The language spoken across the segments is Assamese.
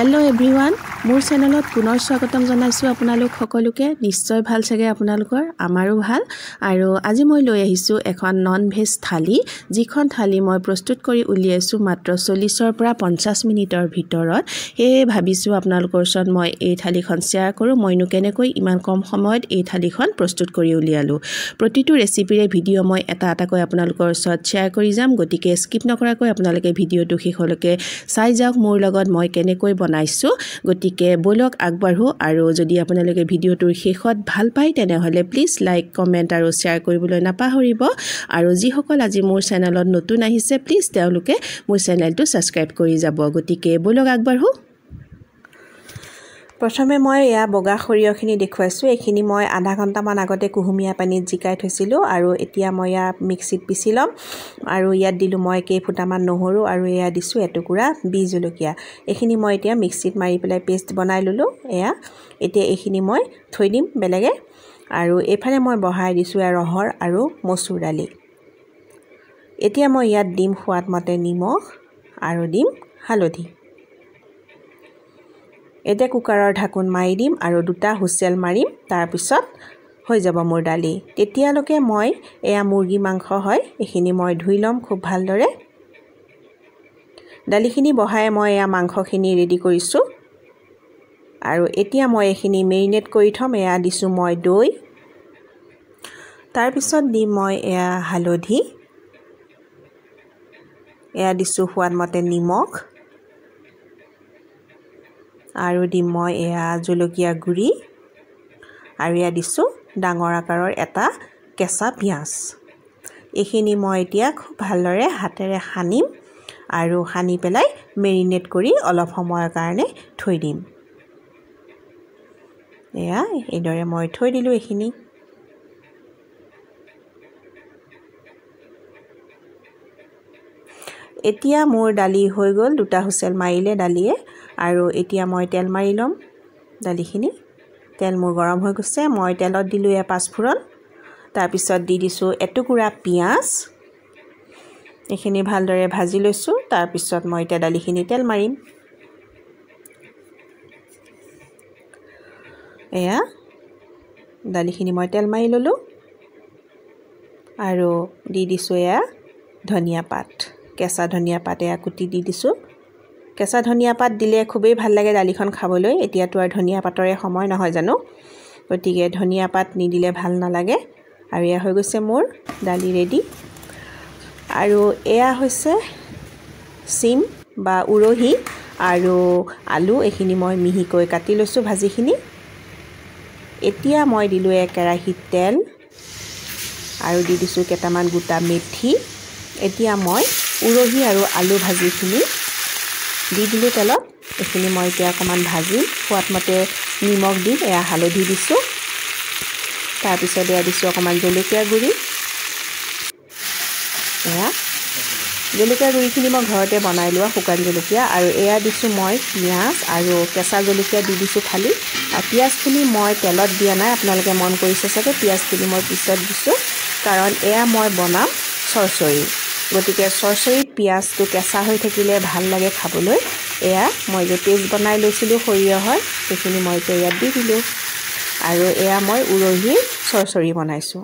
Hello everyone. মোৰ চেনেলত পুনৰ স্বাগতম জনাইছোঁ আপোনালোক সকলোকে নিশ্চয় ভাল চাগে আপোনালোকৰ আমাৰো ভাল আৰু আজি মই লৈ আহিছোঁ এখন নন ভেজ থালি যিখন থালি মই প্ৰস্তুত কৰি উলিয়াইছোঁ মাত্ৰ চল্লিছৰ পৰা পঞ্চাছ মিনিটৰ ভিতৰত সেয়ে ভাবিছোঁ আপোনালোকৰ ওচৰত মই এই থালিখন শ্বেয়াৰ কৰোঁ মইনো কেনেকৈ ইমান কম সময়ত এই থালিখন প্ৰস্তুত কৰি উলিয়ালোঁ প্ৰতিটো ৰেচিপিৰে ভিডিঅ' মই এটা এটাকৈ আপোনালোকৰ ওচৰত শ্বেয়াৰ কৰি যাম গতিকে স্কিপ নকৰাকৈ আপোনালোকে ভিডিঅ'টো শেষলৈকে চাই যাওক মোৰ লগত মই কেনেকৈ বনাইছোঁ গতিকে গতিকে ব'লক আগবাঢ়ো আৰু যদি আপোনালোকে ভিডিঅ'টোৰ শেষত ভাল পায় তেনেহ'লে প্লিজ লাইক কমেণ্ট আৰু শ্বেয়াৰ কৰিবলৈ নাপাহৰিব আৰু যিসকল আজি মোৰ চেনেলত নতুন আহিছে প্লিজ তেওঁলোকে মোৰ চেনেলটো ছাবস্ক্ৰাইব কৰি যাব গতিকে ব'লক আগবাঢ়ো প্ৰথমে মই এয়া বগা সৰিয়হখিনি দেখুৱাইছোঁ এইখিনি মই আধা ঘণ্টামান আগতে কুহুমীয়া পানীত জিকাই থৈছিলোঁ আৰু এতিয়া মই ইয়াক মিক্সিত পিচি ল'ম আৰু ইয়াত দিলোঁ মই কেইফুটামান নহৰু আৰু এয়া দিছোঁ এটুকুৰা বি জলকীয়া এইখিনি মই এতিয়া মিক্সিত মাৰি পেলাই পেষ্ট বনাই ল'লোঁ এয়া এতিয়া এইখিনি মই থৈ দিম বেলেগে আৰু এইফালে মই বহাই দিছোঁ এয়া ৰহৰ আৰু মচুৰ দালি এতিয়া মই ইয়াত দিম সোৱাদমতে নিমখ আৰু দিম হালধি এতিয়া কুকাৰৰ ঢাকোন মাৰি দিম আৰু দুটা হুইচেল মাৰিম তাৰপিছত হৈ যাব মোৰ দালি তেতিয়ালৈকে মই এয়া মুৰ্গী মাংস হয় এইখিনি মই ধুই ল'ম খুব ভালদৰে দালিখিনি বহাই মই এয়া মাংসখিনি ৰেডি কৰিছোঁ আৰু এতিয়া মই এইখিনি মেৰিনেট কৰি থ'ম এয়া দিছোঁ মই দৈ তাৰপিছত দিম মই এয়া হালধি এয়া দিছোঁ সোৱাদমতে নিমখ আৰু দিম মই এয়া জলকীয়া গুড়ি আৰু এয়া দিছোঁ ডাঙৰ আকাৰৰ এটা কেঁচা পিঁয়াজ এইখিনি মই এতিয়া খুব ভালদৰে হাতেৰে সানিম আৰু সানি পেলাই মেৰিনেট কৰি অলপ সময়ৰ কাৰণে থৈ দিম এয়া এইদৰে মই থৈ দিলোঁ এইখিনি এতিয়া মোৰ দালি হৈ গ'ল দুটা হুচেল মাৰিলে দালিয়ে আৰু এতিয়া মই তেল মাৰি ল'ম দালিখিনি তেল মোৰ গৰম হৈ গৈছে মই তেলত দিলোঁ এই পাঁচফোৰণ তাৰপিছত দি দিছোঁ এটুকুৰা পিঁয়াজ এইখিনি ভালদৰে ভাজি লৈছোঁ তাৰপিছত মই এতিয়া দালিখিনি তেল মাৰিম এয়া দালিখিনি মই তেল মাৰি ল'লোঁ আৰু দি দিছোঁ এয়া ধনিয়া পাত কেঁচা ধনিয়া পাত এয়া কুটি দি দিছোঁ কেঁচা ধনিয়া পাত দিলে খুবেই ভাল লাগে দালিখন খাবলৈ এতিয়াতো আৰু ধনিয়া পাতৰে সময় নহয় জানো গতিকে ধনিয়া পাত নিদিলে ভাল নালাগে আৰু এয়া হৈ গৈছে মোৰ দালি ৰেডি আৰু এয়া হৈছে চিম বা উৰহি আৰু আলু এইখিনি মই মিহিকৈ কাটি লৈছোঁ ভাজিখিনি এতিয়া মই দিলোঁ এক কেৰাহীত তেল আৰু দি দিছোঁ কেইটামান গোটা মেথি এতিয়া মই উৰহি আৰু আলু ভাজিখিনি দি দিলোঁ তেলত এইখিনি মই এতিয়া অকণমান ভাজিম সোৱাদমতে নিমখ দিম এয়া হালধি দিছোঁ তাৰপিছত এয়া দিছোঁ অকণমান জলকীয়া গুড়ি এয়া জলকীয়া গুড়িখিনি মই ঘৰতে বনাই লোৱা শুকান জলকীয়া আৰু এয়া দিছোঁ মই পিঁয়াজ আৰু কেঁচা জলকীয়া দি দিছোঁ খালি আৰু পিঁয়াজখিনি মই তেলত দিয়া নাই আপোনালোকে মন কৰিছে চাগে পিঁয়াজখিনি মই পিছত দিছোঁ কাৰণ এয়া মই বনাম চৰচৰী গতিকে চৰচৰিত পিঁয়াজটো কেঁচা হৈ থাকিলে ভাল লাগে খাবলৈ এয়া মই যে পেষ্ট বনাই লৈছিলোঁ সৰিয়হৰ সেইখিনি মই এতিয়া ইয়াত দি দিলোঁ আৰু এয়া মই উৰহি চৰচৰি বনাইছোঁ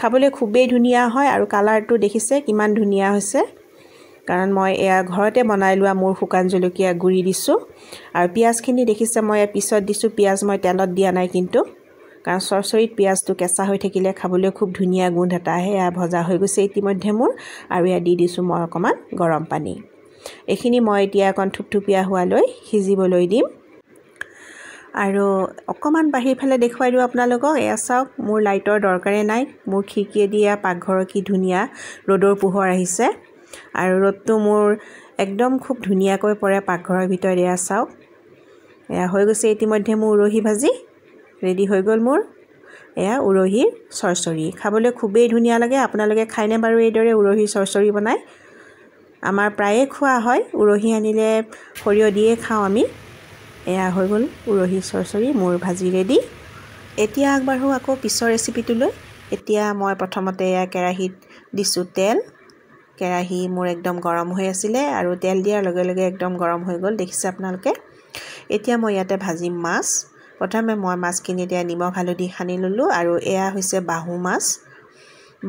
খাবলৈ খুবেই ধুনীয়া হয় আৰু কালাৰটো দেখিছে কিমান ধুনীয়া হৈছে কাৰণ মই এয়া ঘৰতে বনাই লোৱা মোৰ শুকান জলকীয়া গুড়ি দিছোঁ আৰু পিঁয়াজখিনি দেখিছে মই পিছত দিছোঁ পিঁয়াজ মই তেলত দিয়া নাই কিন্তু কাৰণ চৰচৰিত পিঁয়াজটো কেঁচা হৈ থাকিলে খাবলৈ খুব ধুনীয়া গোন্ধ এটা আহে এয়া ভজা হৈ গৈছে ইতিমধ্যে মোৰ আৰু ইয়াত দি দিছোঁ মই অকণমান গৰম পানী এইখিনি মই এতিয়া অকণ থুপথুপীয়া হোৱালৈ সিজিবলৈ দিম আৰু অকণমান বাহিৰ ফালে দেখুৱাই দিওঁ আপোনালোকক এয়া চাওক মোৰ লাইটৰ দৰকাৰে নাই মোৰ খিৰিকীয়ে দিয়া পাকঘৰৰ কি ধুনীয়া ৰ'দৰ পোহৰ আহিছে আৰু ৰ'দটো মোৰ একদম খুব ধুনীয়াকৈ পৰে পাকঘৰৰ ভিতৰত এয়া চাওক এয়া হৈ গৈছে ইতিমধ্যে মোৰ উৰহী ভাজি ৰেডি হৈ গ'ল মোৰ এয়া উৰহীৰ চৰচৰী খাবলৈ খুবেই ধুনীয়া লাগে আপোনালোকে খাইনে বাৰু এইদৰে উৰহীৰ চৰচৰী বনাই আমাৰ প্ৰায়ে খোৱা হয় উৰহী আনিলে সৰিয়হ দিয়ে খাওঁ আমি এয়া হৈ গ'ল উৰহী চৰচৰী মোৰ ভাজি ৰেডি এতিয়া আগবাঢ়ো আকৌ পিছৰ ৰেচিপিটোলৈ এতিয়া মই প্ৰথমতে এয়া কেৰাহীত দিছোঁ তেল কেৰাহী মোৰ একদম গৰম হৈ আছিলে আৰু তেল দিয়াৰ লগে লগে একদম গৰম হৈ গ'ল দেখিছে আপোনালোকে এতিয়া মই ইয়াতে ভাজিম মাছ প্ৰথমে মই মাছখিনি এতিয়া নিমখ হালধি সানি ল'লোঁ আৰু এয়া হৈছে বাহু মাছ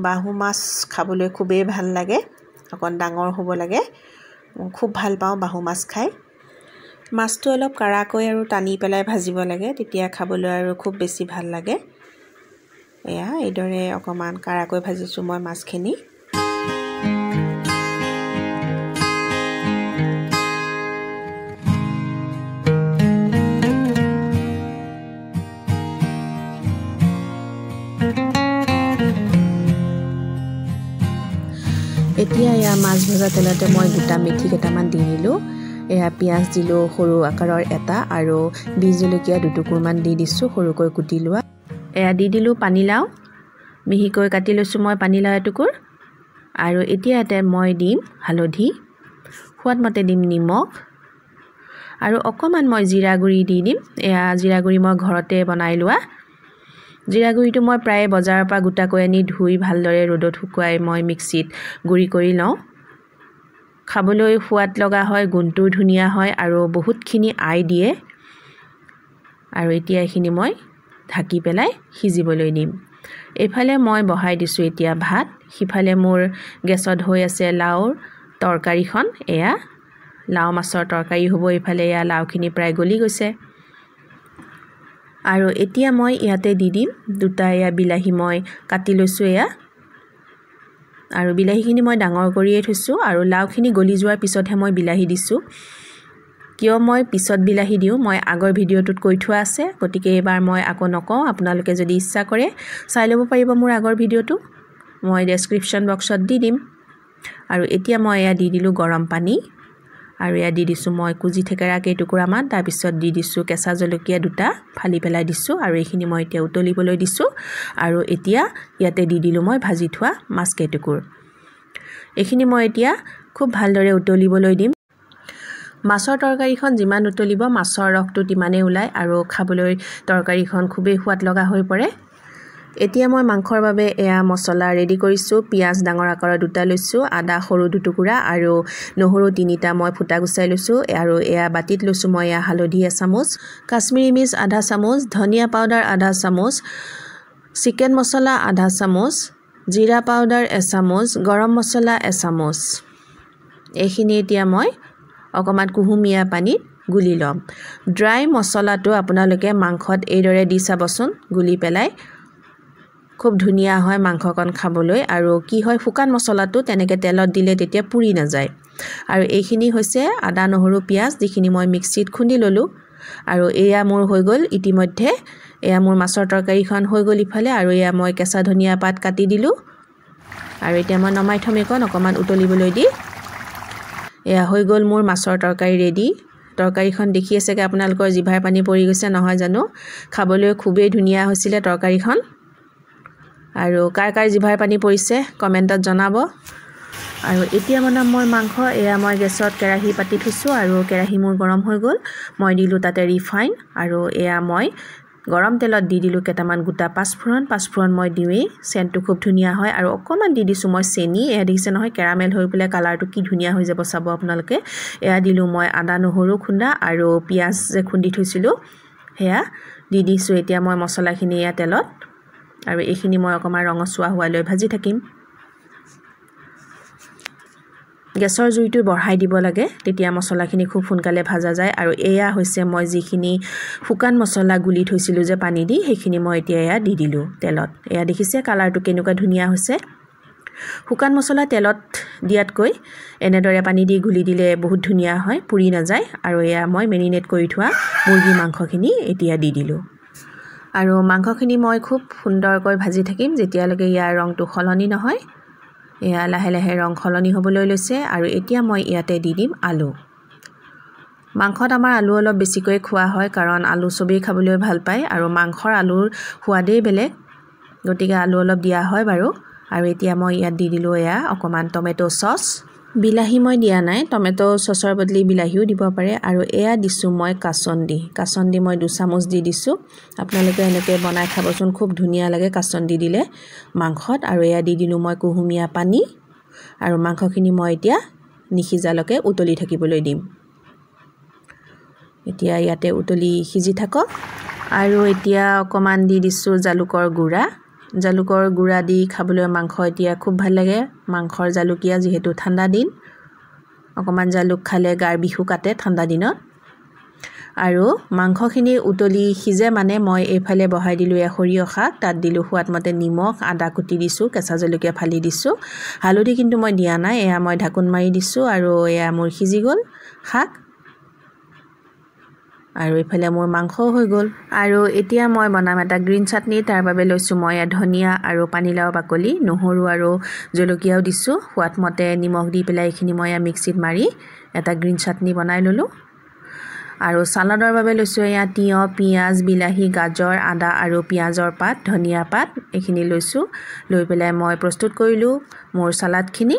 বাহু মাছ খাবলৈ খুবেই ভাল লাগে অকণ ডাঙৰ হ'ব লাগে খুব ভাল পাওঁ বাহু মাছ খাই মাছটো অলপ কাৰাকৈ আৰু টানি পেলাই ভাজিব লাগে তেতিয়া খাবলৈ আৰু খুব বেছি ভাল লাগে এয়া এইদৰে অকণমান কাৰাকৈ ভাজিছোঁ মই মাছখিনি এতিয়া এয়া মাছ ভজা তেলতে মই গোটা মিঠি কেইটামান দি নিলোঁ এয়া পিঁয়াজ দিলোঁ সৰু আকাৰৰ এটা আৰু বীজ জলকীয়া দুটুকুৰমান দি দিছোঁ সৰুকৈ কুটি লোৱা এয়া দি দিলোঁ পানীলাও মিহিকৈ কাটি লৈছোঁ মই পানীলাও এটুকুৰ আৰু এতিয়া ইয়াতে মই দিম হালধি সোৱাদমতে দিম নিমখ আৰু অকণমান মই জিৰা গুড়ি দি দিম এয়া জিৰা গুড়ি মই ঘৰতে বনাই লোৱা জিৰা গুড়িটো মই প্ৰায়ে বজাৰৰ পৰা গোটাকৈ আনি ধুই ভালদৰে ৰ'দত শুকুৱাই মই মিক্সিত গুড়ি কৰি লওঁ খাবলৈ সোৱাদ লগা হয় গোন্ধটো ধুনীয়া হয় আৰু বহুতখিনি আই দিয়ে আৰু এতিয়া এইখিনি মই ঢাকি পেলাই সিজিবলৈ দিম এইফালে মই বহাই দিছোঁ এতিয়া ভাত সিফালে মোৰ গেছত হৈ আছে লাওৰ তৰকাৰীখন এয়া লাও মাছৰ তৰকাৰী হ'ব এইফালে এয়া লাওখিনি প্ৰায় গলি গৈছে আৰু এতিয়া মই ইয়াতে দি দিম দুটা এয়া বিলাহী মই কাটি লৈছোঁ এয়া আৰু বিলাহীখিনি মই ডাঙৰ কৰিয়ে থৈছোঁ আৰু লাওখিনি গলি যোৱাৰ পিছতহে মই বিলাহী দিছোঁ কিয় মই পিছত বিলাহী দিওঁ মই আগৰ ভিডিঅ'টোত কৈ থোৱা আছে গতিকে এইবাৰ মই আকৌ নকওঁ আপোনালোকে যদি ইচ্ছা কৰে চাই ল'ব পাৰিব মোৰ আগৰ ভিডিঅ'টো মই ডেছক্ৰিপশ্যন বক্সত দি দিম আৰু এতিয়া মই এয়া দি দিলোঁ গৰম পানী আৰু ইয়াত দি দিছোঁ মই কুজি থেকেৰা কেইটুকুৰামান তাৰপিছত দি দিছোঁ কেঁচা জলকীয়া দুটা ফালি পেলাই দিছোঁ আৰু এইখিনি মই এতিয়া উতলিবলৈ দিছোঁ আৰু এতিয়া ইয়াতে দি দিলোঁ মই ভাজি থোৱা মাছ কেইটুকুৰ এইখিনি মই এতিয়া খুব ভালদৰে উতলিবলৈ দিম মাছৰ তৰকাৰীখন যিমান উতলিব মাছৰ ৰসটো তিমানেই ওলায় আৰু খাবলৈ তৰকাৰীখন খুবেই সোৱাদ লগা হৈ পৰে এতিয়া মই মাংসৰ বাবে এয়া মছলা ৰেডি কৰিছোঁ পিঁয়াজ ডাঙৰ আকাৰৰ দুটা লৈছোঁ আদা সৰু দুটুকুৰা আৰু নহৰু তিনিটা মই ফুটা গুচাই লৈছোঁ আৰু এয়া বাতিত লৈছোঁ মই এয়া হালধি এচামুচ কাশ্মীৰী মিচ আধা চামুচ ধনিয়া পাউডাৰ আধা চামুচ চিকেন মছলা আধা চামুচ জিৰা পাউডাৰ এচামুচ গৰম মছলা এচামুচ এইখিনি এতিয়া মই অকণমান কুহুমীয়া পানীত গুলি ল'ম ড্ৰাই মছলাটো আপোনালোকে মাংসত এইদৰে দি চাবচোন গুলি পেলাই খুব ধুনীয়া হয় মাংসকণ খাবলৈ আৰু কি হয় শুকান মছলাটো তেনেকৈ তেলত দিলে তেতিয়া পুৰি নাযায় আৰু এইখিনি হৈছে আদা নহৰু পিঁয়াজ যিখিনি মই মিক্সিত খুন্দি ল'লোঁ আৰু এয়া মোৰ হৈ গ'ল ইতিমধ্যে এয়া মোৰ মাছৰ তৰকাৰীখন হৈ গ'ল ইফালে আৰু এয়া মই কেঁচা ধনিয়া পাত কাটি দিলোঁ আৰু এতিয়া মই নমাই থম এইকণ অকণমান উতলিবলৈ দি এয়া হৈ গ'ল মোৰ মাছৰ তৰকাৰী ৰেডি তৰকাৰীখন দেখি আছেগৈ আপোনালোকৰ জিভাৰ পানী পৰি গৈছে নহয় জানো খাবলৈ খুবেই ধুনীয়া হৈছিলে তৰকাৰীখন আৰু কাৰ কাৰ জিভাৰ পানী পৰিছে কমেণ্টত জনাব আৰু এতিয়া মানে মই মাংস এয়া মই গেছত কেৰাহী পাতি থৈছোঁ আৰু কেৰাহী মোৰ গৰম হৈ গ'ল মই দিলোঁ তাতে ৰিফাইন আৰু এয়া মই গৰম তেলত দি দিলোঁ কেইটামান গোটা পাঁচফোৰণ পাঁচফোৰণ মই দিওঁৱেই চেণ্টটো খুব ধুনীয়া হয় আৰু অকণমান দি দিছোঁ মই চেনি এয়া দেখিছে নহয় কেৰামেল হৈ পেলাই কালাৰটো কি ধুনীয়া হৈ যাব চাব আপোনালোকে এয়া দিলোঁ মই আদা নহৰু খুন্দা আৰু পিঁয়াজ যে খুন্দি থৈছিলোঁ সেয়া দি দিছোঁ এতিয়া মই মচলাখিনি এয়া তেলত আৰু এইখিনি মই অকণমান ৰঙচুৱা হোৱালৈ ভাজি থাকিম গেছৰ জুইটো বঢ়াই দিব লাগে তেতিয়া মছলাখিনি খুব সোনকালে ভজা যায় আৰু এয়া হৈছে মই যিখিনি শুকান মছলা গুলি থৈছিলোঁ যে পানী দি সেইখিনি মই এতিয়া এয়া দি দিলোঁ তেলত এয়া দেখিছে কালাৰটো কেনেকুৱা ধুনীয়া হৈছে শুকান মছলা তেলত দিয়াতকৈ এনেদৰে পানী দি গুলি দিলে বহুত ধুনীয়া হয় পুৰি নাযায় আৰু এয়া মই মেৰিনেট কৰি থোৱা মুৰ্গী মাংসখিনি এতিয়া দি দিলোঁ আৰু মাংসখিনি মই খুব সুন্দৰকৈ ভাজি থাকিম যেতিয়ালৈকে ইয়াৰ ৰংটো সলনি নহয় এয়া লাহে লাহে ৰং সলনি হ'বলৈ লৈছে আৰু এতিয়া মই ইয়াতে দি দিম আলু মাংসত আমাৰ আলু অলপ বেছিকৈ খোৱা হয় কাৰণ আলু চবেই খাবলৈ ভাল পায় আৰু মাংসৰ আলুৰ সোৱাদেই বেলেগ গতিকে আলু অলপ দিয়া হয় বাৰু আৰু এতিয়া মই ইয়াত দি দিলোঁ এয়া অকণমান টমেট' চচ বিলাহী মই দিয়া নাই টমেট' চচৰ বদলি বিলাহীও দিব পাৰে আৰু এয়া দিছোঁ মই কাচন দি কাচন দি মই দুচামুচ দি দিছোঁ আপোনালোকে এনেকৈ বনাই খাবচোন খুব ধুনীয়া লাগে কাচন দি দিলে মাংসত আৰু এয়া দি দিলোঁ মই কুহুমীয়া পানী আৰু মাংসখিনি মই এতিয়া নিসিজালৈকে উতলি থাকিবলৈ দিম এতিয়া ইয়াতে উতলি সিজি থাকক আৰু এতিয়া অকণমান দি দিছোঁ জালুকৰ গুড়া জালুকৰ গুড়া দি খাবলৈ মাংস এতিয়া খুব ভাল লাগে মাংসৰ জালুকীয়া যিহেতু ঠাণ্ডা দিন অকণমান জালুক খালে গাৰ বিহু কাটে ঠাণ্ডা দিনত আৰু মাংসখিনি উতলি সিজে মানে মই এইফালে বহাই দিলোঁ এয়া সৰিয়হ শাক তাত দিলোঁ সোৱাদমতে নিমখ আদা কুটি দিছোঁ কেঁচা জলকীয়া ফালি দিছোঁ হালধি কিন্তু মই দিয়া নাই এয়া মই ঢাকোন মাৰি দিছোঁ আৰু এয়া মোৰ সিজি গ'ল শাক আৰু এইফালে মোৰ মাংসও হৈ গ'ল আৰু এতিয়া মই বনাম এটা গ্ৰীণ চাটনি তাৰ বাবে লৈছোঁ মই ইয়াত ধনিয়া আৰু পানীলাও বাকলি নহৰু আৰু জলকীয়াও দিছোঁ সোৱাদমতে নিমখ দি পেলাই এইখিনি মই মিক্সিত মাৰি এটা গ্ৰীণ চাটনি বনাই ল'লোঁ আৰু চালাডৰ বাবে লৈছোঁ এয়া তিঁয়হ পিঁয়াজ বিলাহী গাজৰ আদা আৰু পিঁয়াজৰ পাত ধনিয়া পাত এইখিনি লৈছোঁ লৈ পেলাই মই প্ৰস্তুত কৰিলোঁ মোৰ চালাডখিনি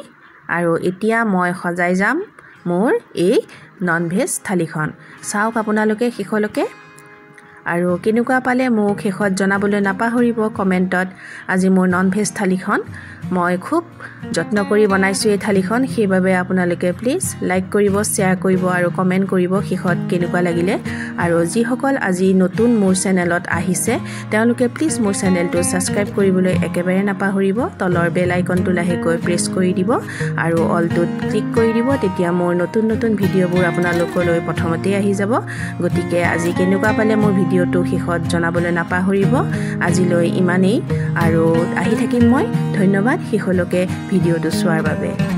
আৰু এতিয়া মই সজাই যাম মোৰ এই নন ভেজ থালিখন চাওক আপোনালোকে শেষলৈকে আৰু কেনেকুৱা পালে মোক শেষত জনাবলৈ নাপাহৰিব কমেণ্টত আজি মোৰ নন ভেজ থালিখন মই খুব যত্ন কৰি বনাইছোঁ এই থালিখন সেইবাবে আপোনালোকে প্লিজ লাইক কৰিব শ্বেয়াৰ কৰিব আৰু কমেণ্ট কৰিব শেষত কেনেকুৱা লাগিলে আৰু যিসকল আজি নতুন মোৰ চেনেলত আহিছে তেওঁলোকে প্লিজ মোৰ চেনেলটো ছাবস্ক্ৰাইব কৰিবলৈ একেবাৰে নাপাহৰিব তলৰ বেল আইকনটো লাহেকৈ প্ৰেছ কৰি দিব আৰু অলটোত ক্লিক কৰি দিব তেতিয়া মোৰ নতুন নতুন ভিডিঅ'বোৰ আপোনালোকলৈ প্ৰথমতেই আহি যাব গতিকে আজি কেনেকুৱা পালে মোৰ ভিডিঅ' ৰেডিঅ'টো শেষত জনাবলৈ নাপাহৰিব আজিলৈ ইমানেই আৰু আহি থাকিম মই ধন্যবাদ শেষলৈকে ভিডিঅ'টো চোৱাৰ বাবে